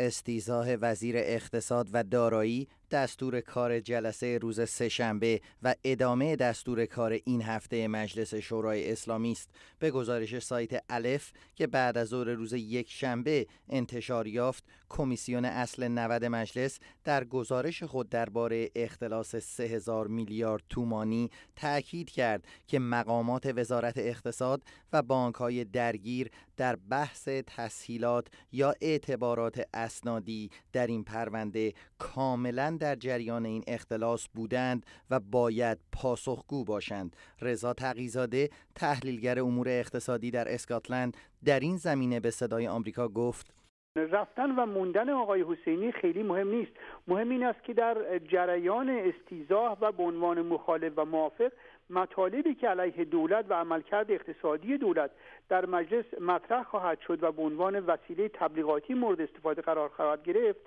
استیزاه وزیر اقتصاد و دارایی دستور کار جلسه روز سهشنبه و ادامه دستور کار این هفته مجلس شورای اسلامی است به گزارش سایت الف که بعد از ظهر روز یک شنبه انتشار یافت کمیسیون اصل 90 مجلس در گزارش خود درباره اختلاس 3000 میلیارد تومانی تاکید کرد که مقامات وزارت اقتصاد و بانکهای درگیر در بحث تسهیلات یا اعتبارات اسنادی در این پرونده کاملا در جریان این اختلاس بودند و باید پاسخگو باشند رضا تقیزاده تحلیلگر امور اقتصادی در اسکاتلند در این زمینه به صدای آمریکا گفت رفتن و موندن آقای حسینی خیلی مهم نیست مهم این است که در جریان استیزاه و به عنوان مخالف و موافق مطالبی که علیه دولت و عملکرد اقتصادی دولت در مجلس مطرح خواهد شد و به عنوان وسیله تبلیغاتی مورد استفاده قرار خواهد گرفت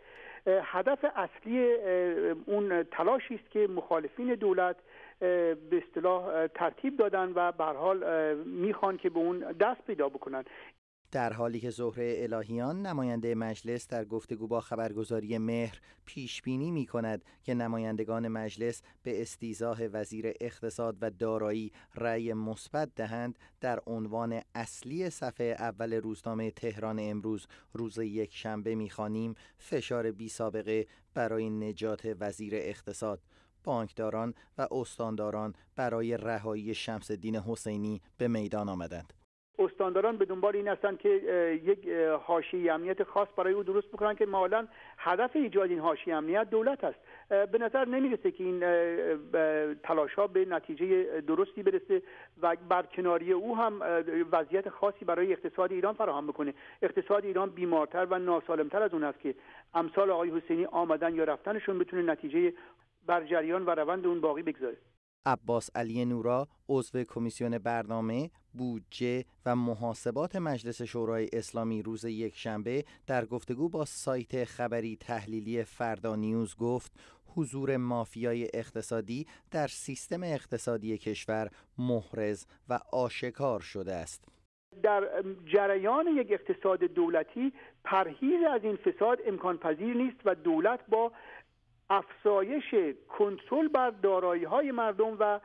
هدف اصلی اون تلاشی است که مخالفین دولت به اصطلاح ترتیب دادن و به حال میخوان که به اون دست پیدا بکنن در حالی که زهره الهیان نماینده مجلس در گفتگو با خبرگزاری مهر پیش بینی می کند که نمایندگان مجلس به استیزاه وزیر اقتصاد و دارایی رأی مثبت دهند در عنوان اصلی صفحه اول روزنامه تهران امروز روز یک شنبه می خانیم فشار بی سابقه برای نجات وزیر اقتصاد بانکداران و استانداران برای رهایی شمسدین حسینی به میدان آمدند. استانداران به دنبال این هستند که یک حاشیه امنیت خاص برای او درست بکنن که مالا هدف ایجاد این حاشیه امنیت دولت است به نظر نمیرسه که این تلاش ها به نتیجه درستی برسه و برکناری او هم وضعیت خاصی برای اقتصاد ایران فراهم بکنه اقتصاد ایران بیمارتر و ناسالمتر از اون است که امثال آقای حسینی آمدن یا رفتنشون بتونه نتیجه بر جریان و روند اون باقی بگذاره عباس علی نورا عضو کمیسیون برنامه بودجه و محاسبات مجلس شورای اسلامی روز یکشنبه در گفتگو با سایت خبری تحلیلی فردا نیوز گفت حضور مافیای اقتصادی در سیستم اقتصادی کشور محرز و آشکار شده است در جریان یک اقتصاد دولتی پرهیز از این فساد امکان پذیر نیست و دولت با افزایش کنترل بر دارایی های مردم و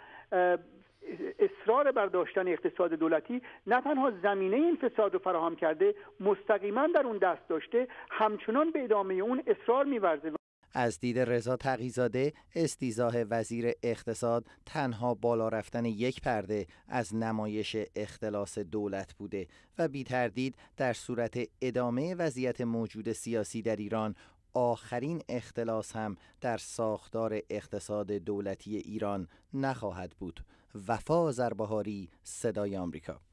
اصرار بر داشتن اقتصاد دولتی نه تنها زمینه این فساد رو فراهم کرده مستقیما در اون دست داشته همچنان به ادامه اون اصرار میورزه از دید رضا تقیزاده استیزاه وزیر اقتصاد تنها بالا رفتن یک پرده از نمایش اختلاس دولت بوده و بی تردید در صورت ادامه وضعیت موجود سیاسی در ایران آخرین اختلاس هم در ساختار اقتصاد دولتی ایران نخواهد بود وفا زربهاری صدای آمریکا